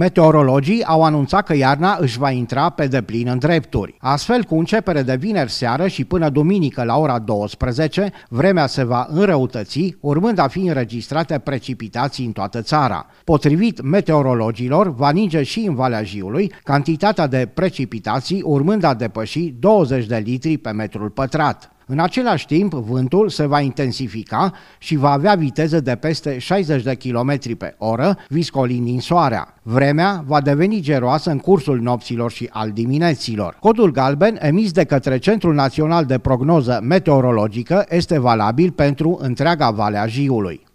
Meteorologii au anunțat că iarna își va intra pe deplin în drepturi. Astfel, cu începere de vineri seară și până duminică la ora 12, vremea se va înrăutăți, urmând a fi înregistrate precipitații în toată țara. Potrivit meteorologilor, va ninge și în Valea Jiului, cantitatea de precipitații urmând a depăși 20 de litri pe metrul pătrat. În același timp, vântul se va intensifica și va avea viteză de peste 60 de km pe oră, viscolind din soarea. Vremea va deveni geroasă în cursul nopților și al dimineților. Codul galben emis de către Centrul Național de Prognoză Meteorologică este valabil pentru întreaga Valea Jiului.